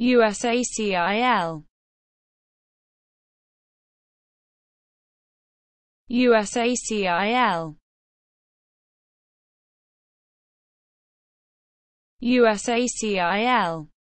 USACIL USACIL USACIL